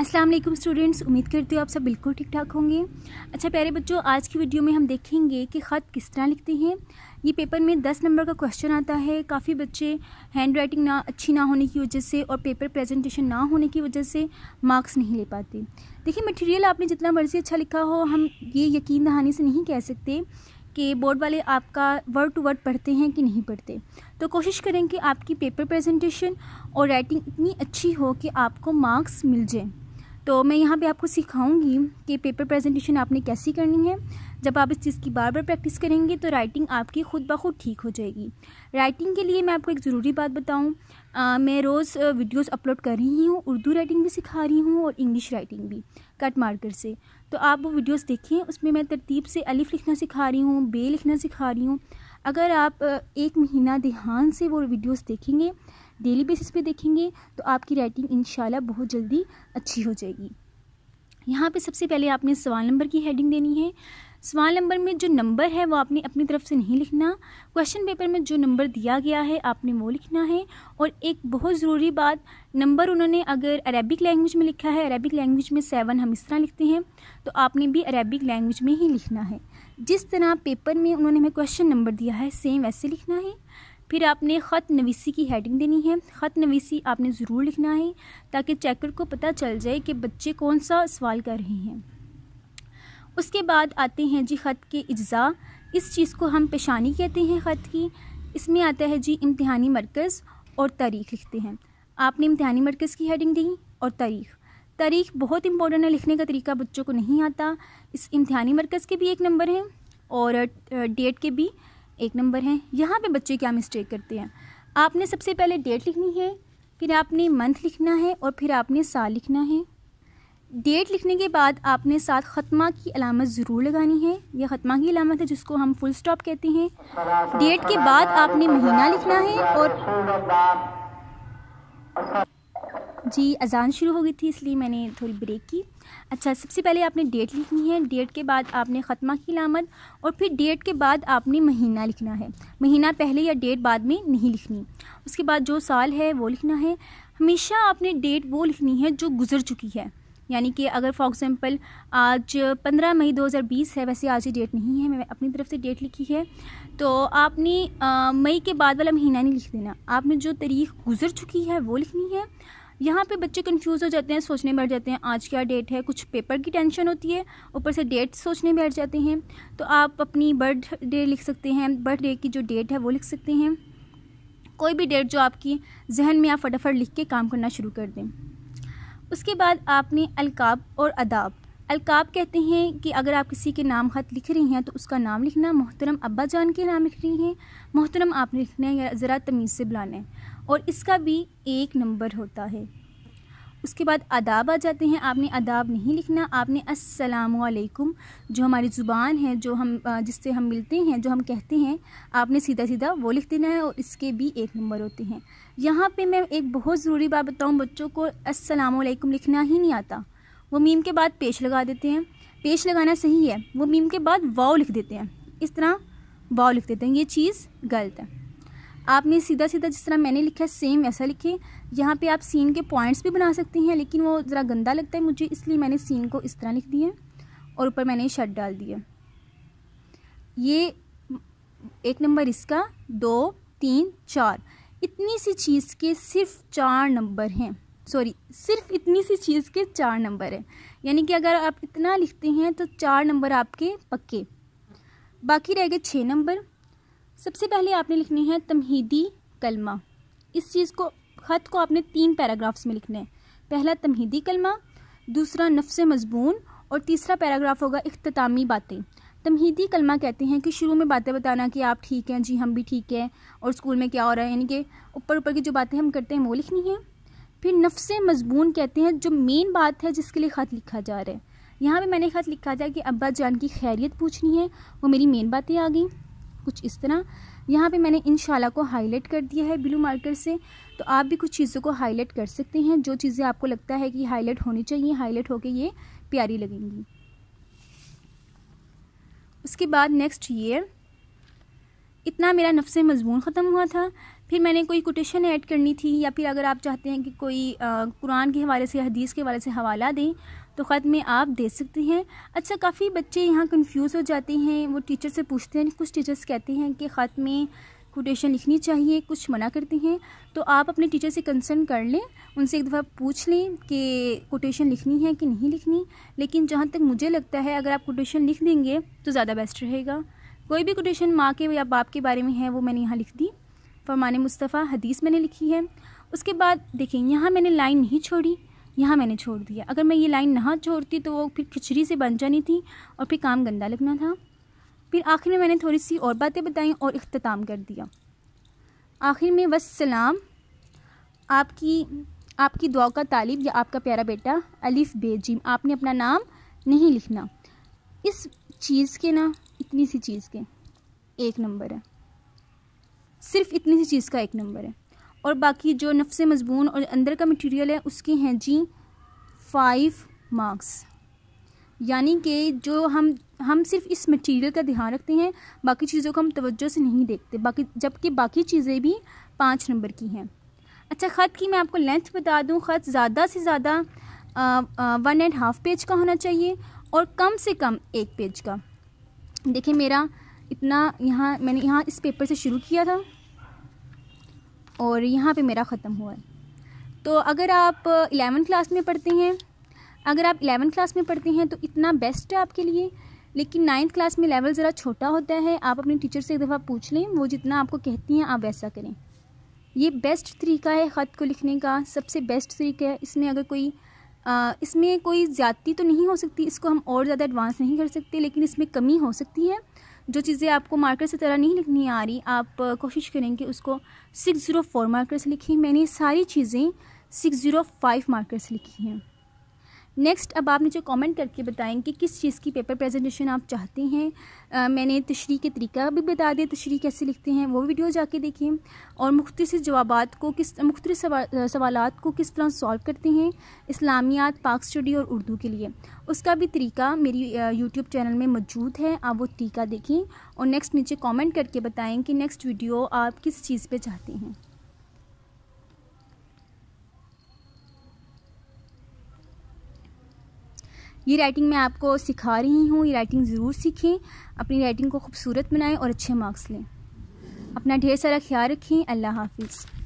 अस्सलाम वालेकुम स्टूडेंट्स उम्मीद करती हूँ आप सब बिल्कुल ठीक ठाक होंगे अच्छा प्यारे बच्चों आज की वीडियो में हम देखेंगे कि ख़त किस तरह लिखते हैं ये पेपर में दस नंबर का क्वेश्चन आता है काफ़ी बच्चे हैंड राइटिंग ना अच्छी ना होने की वजह से और पेपर प्रेजेंटेशन ना होने की वजह से मार्क्स नहीं ले पाते देखिए मटेरियल आपने जितना मर्ज़ी अच्छा लिखा हो हम ये यकीन दहानी से नहीं कह सकते कि बोर्ड वाले आपका वर्ड टू वर्ड पढ़ते हैं कि नहीं पढ़ते तो कोशिश करें कि आपकी पेपर प्रेजेंटेशन और राइटिंग इतनी अच्छी हो कि आपको मार्क्स मिल जाए तो मैं यहाँ पे आपको सिखाऊंगी कि पेपर प्रेजेंटेशन आपने कैसी करनी है जब आप इस चीज़ की बार बार प्रैक्टिस करेंगे तो राइटिंग आपकी खुद ब खुद ठीक हो जाएगी राइटिंग के लिए मैं आपको एक ज़रूरी बात बताऊँ मैं रोज़ वीडियोस अपलोड कर रही हूँ उर्दू राइटिंग भी सिखा रही हूँ और इंग्लिश राइटिंग भी कट मार्कर से तो आप वो वीडियोज़ देखें उसमें मैं तरतीब से अलिफ़ लिखना सिखा रही हूँ बे लिखना सिखा रही हूँ अगर आप एक महीना ध्यान से वो वीडियोज़ देखेंगे डेली बेसिस पे देखेंगे तो आपकी राइटिंग इन बहुत जल्दी अच्छी हो जाएगी यहाँ पे सबसे पहले आपने सवाल नंबर की हेडिंग देनी है सवाल नंबर में जो नंबर है वो आपने अपनी तरफ से नहीं लिखना क्वेश्चन पेपर में जो नंबर दिया गया है आपने वो लिखना है और एक बहुत ज़रूरी बात नंबर उन्होंने अगर अरेबिक लैंग्वेज में लिखा है अरेबिक लैंग्वेज में सेवन हम इस तरह लिखते हैं तो आपने भी अरेबिक लैंग्वेज में ही लिखना है जिस तरह पेपर में उन्होंने हमें क्वेश्चन नंबर दिया है सेम वैसे लिखना है फिर आपने ख़त नवीसी की हेडिंग देनी है ख़त नवीसी आपने ज़रूर लिखना है ताकि चेकर को पता चल जाए कि बच्चे कौन सा सवाल कर रहे हैं उसके बाद आते हैं जी ख़त के अज्जा इस चीज़ को हम पेशानी कहते हैं ख़त की इसमें आता है जी इम्तहानी मरकज़ और तारीख लिखते हैं आपने इम्तहानी मरकज़ की हेडिंग दी और तारीख तारीख बहुत इंपॉर्टेंट है लिखने का तरीका बच्चों को नहीं आता इस इम्तहानी मरकज़ के भी एक नंबर है और डेट के भी एक नंबर हैं यहाँ पे बच्चे क्या मिस्टेक करते हैं आपने सबसे पहले डेट लिखनी है फिर आपने मंथ लिखना है और फिर आपने साल लिखना है डेट लिखने के बाद आपने साथ ख़त्मा की अलामत ज़रूर लगानी है यह ख़त्मा की अलामत है जिसको हम फुल स्टॉप कहते हैं डेट के बाद आपने महीना लिखना है और जी अजान शुरू हो गई थी इसलिए मैंने थोड़ी ब्रेक की अच्छा सबसे पहले आपने डेट लिखनी है डेट के बाद आपने ख़त्मा की लामत और फिर डेट के बाद आपने महीना लिखना है महीना पहले या डेट बाद में नहीं लिखनी उसके बाद जो साल है वो लिखना है हमेशा आपने डेट वो लिखनी है जो गुजर चुकी है यानी कि अगर फॉर एग्ज़ाम्पल आज पंद्रह मई बीस है वैसे आज ये डेट नहीं है मैं अपनी तरफ से डेट लिखी है तो आपने मई के बाद वाला महीना नहीं लिख देना आपने जो तारीख गुजर चुकी है वो लिखनी है यहाँ पे बच्चे कंफ्यूज हो जाते हैं सोचने बैठ जाते हैं आज क्या डेट है कुछ पेपर की टेंशन होती है ऊपर से डेट सोचने बैठ जाते हैं तो आप अपनी बर्थ डे लिख सकते हैं बर्थ डे की जो डेट है वो लिख सकते हैं कोई भी डेट जो आपकी जहन में आप फटाफट लिख के काम करना शुरू कर दें उसके बाद आपने अलकाब और अदाब अलकाब कहते हैं कि अगर आप किसी के नाम ख़त लिख रही हैं तो उसका नाम लिखना मोहतरम अब्बा जान के नाम लिख रही हैं मोहतरम आप लिखना है या ज़रा तमीज़ से बुलाना है और इसका भी एक नंबर होता है उसके बाद आदाब आ जाते हैं आपने आदाब नहीं लिखना आपने असलकुम जो हमारी ज़ुबान है जो हम जिससे हम मिलते हैं जो हम कहते हैं आपने सीधा सीधा वो लिख देना है और इसके भी एक नंबर होते हैं यहाँ पे मैं एक बहुत ज़रूरी बात बताऊँ बच्चों को असलकुम लिखना ही नहीं आता वो मीम के बाद पेश लगा देते हैं पेश लगाना सही है वो मीम के बाद वाव लिख देते हैं इस तरह वाव लिख देते हैं ये चीज़ गलत है आपने सीधा सीधा जिस तरह मैंने लिखा है सेम वैसा लिखे यहाँ पे आप सीन के पॉइंट्स भी बना सकते हैं लेकिन वो ज़रा गंदा लगता है मुझे इसलिए मैंने सीन को इस तरह लिख दिया और ऊपर मैंने शर्ट डाल दिया ये एक नंबर इसका दो तीन चार इतनी सी चीज़ के सिर्फ चार नंबर हैं सॉरी सिर्फ इतनी सी चीज़ के चार नंबर हैं यानी कि अगर आप इतना लिखते हैं तो चार नंबर आपके पक्के बाकी रह गए छः नंबर सबसे पहले आपने लिखने हैं तमहीदी कलमा इस चीज़ को ख़त को आपने तीन पैराग्राफ्स में लिखना है पहला तमहीदी कलमा दूसरा नफ्स मजमून और तीसरा पैराग्राफ होगा अख्तामी बातें तमहीदी कलमा कहते हैं कि शुरू में बातें बताना कि आप ठीक हैं जी हम भी ठीक हैं और स्कूल में क्या हो रहा है यानी कि ऊपर ऊपर की जो बातें हम करते हैं वो लिखनी है फिर नफ्स मजमून कहते हैं जो मेन बात है जिसके लिए ख़त लिखा जा रहा है यहाँ पर मैंने ख़त लिखा था कि अब्बा जान की खैरियत पूछनी है वो मेरी मेन बातें आ गई कुछ इस तरह यहाँ पे मैंने इन को हाईलाइट कर दिया है ब्लू मार्कर से तो आप भी कुछ चीज़ों को हाईलाइट कर सकते हैं जो चीज़ें आपको लगता है कि हाईलाइट होनी चाहिए हाईलाइट होकर ये प्यारी लगेंगी उसके बाद नेक्स्ट ईयर इतना मेरा नफ्स मजमून ख़त्म हुआ था फिर मैंने कोई कोटेशन ऐड करनी थी या फिर अगर आप चाहते हैं कि कोई कुरान के हवाले से हदीस के हवाले से हवाला दें तो ख़त में आप दे सकते हैं अच्छा काफ़ी बच्चे यहाँ कंफ्यूज हो जाते हैं वो टीचर से पूछते हैं कुछ टीचर्स कहते हैं कि ख़त में कोटेशन लिखनी चाहिए कुछ मना करते हैं तो आप अपने टीचर से कंसर्न कर लें उनसे एक दफ़ा पूछ लें कि कोटेशन लिखनी है कि नहीं लिखनी लेकिन जहाँ तक मुझे लगता है अगर आप कोटेशन लिख देंगे तो ज़्यादा बेस्ट रहेगा कोई भी कोटेशन माँ के या बाप के बारे में है वो मैंने यहाँ लिख दी फरमान मुस्तफ़ा हदीस मैंने लिखी है उसके बाद देखें यहाँ मैंने लाइन नहीं छोड़ी यहाँ मैंने छोड़ दिया अगर मैं ये लाइन ना छोड़ती तो वो फिर खिचड़ी से बन जानी थी और फिर काम गंदा लगना था फिर आखिर में मैंने थोड़ी सी और बातें बताई और अख्ताम कर दिया आखिर में वसलाम आपकी आपकी दुआ का तालिब या आपका प्यारा बेटा अलिफ बेजीम आपने अपना नाम नहीं लिखना इस चीज़ के ना इतनी सी चीज़ के एक नंबर है सिर्फ इतनी सी चीज़ का एक नंबर है और बाकी जो नफ्स मजमून और अंदर का मटेरियल है उसके हैं जी फाइव मार्क्स यानी कि जो हम हम सिर्फ इस मटेरियल का ध्यान रखते हैं बाकी चीज़ों को हम तवज्जो से नहीं देखते बाकी जबकि बाकी चीज़ें भी पाँच नंबर की हैं अच्छा ख़त की मैं आपको लेंथ बता दूं ख़त ज़्यादा से ज़्यादा वन एंड हाफ़ पेज का होना चाहिए और कम से कम एक पेज का देखिए मेरा इतना यहाँ मैंने यहाँ इस पेपर से शुरू किया था और यहाँ पे मेरा ख़त्म हुआ है तो अगर आप एलेवन क्लास में पढ़ते हैं अगर आप एलेवन क्लास में पढ़ते हैं तो इतना बेस्ट है आपके लिए लेकिन नाइन्थ क्लास में लेवल ज़रा छोटा होता है आप अपने टीचर से एक दफ़ा पूछ लें वो जितना आपको कहती हैं आप वैसा करें ये बेस्ट तरीका है ख़त को लिखने का सबसे बेस्ट तरीका है इसमें अगर कोई आ, इसमें कोई ज़्यादती तो नहीं हो सकती इसको हम और ज़्यादा एडवांस नहीं कर सकते लेकिन इसमें कमी हो सकती है जो चीज़ें आपको मार्कर से तरह नहीं लिखनी आ रही आप कोशिश करेंगे उसको सिक्स ज़ीरो फोर मार्कर से लिखिए मैंने सारी चीज़ें सिक्स ज़ीरो फाइव मार्कर से लिखी हैं नेक्स्ट अब आप मुझे कमेंट करके बताएं कि किस चीज़ की पेपर प्रेजेंटेशन आप चाहते हैं आ, मैंने तशरी के तरीका भी बता दिया तशरी कैसे लिखते हैं वो वीडियो जाके देखें और मुख्तस जवाब को किस मुख्तर सवाल को किस तरह सॉल्व करते हैं इस्लामियात पाक स्टडी और उर्दू के लिए उसका भी तरीका मेरी यूट्यूब चैनल में मौजूद है आप वो तरीका देखें और नेक्स्ट नीचे कॉमेंट करके बताएँ कि नेक्स्ट वीडियो आप किस चीज़ पर चाहते हैं ये राइटिंग मैं आपको सिखा रही हूँ ये राइटिंग ज़रूर सीखें अपनी राइटिंग को खूबसूरत बनाएं और अच्छे मार्क्स लें अपना ढेर सारा ख्याल रखें अल्लाह हाफिज़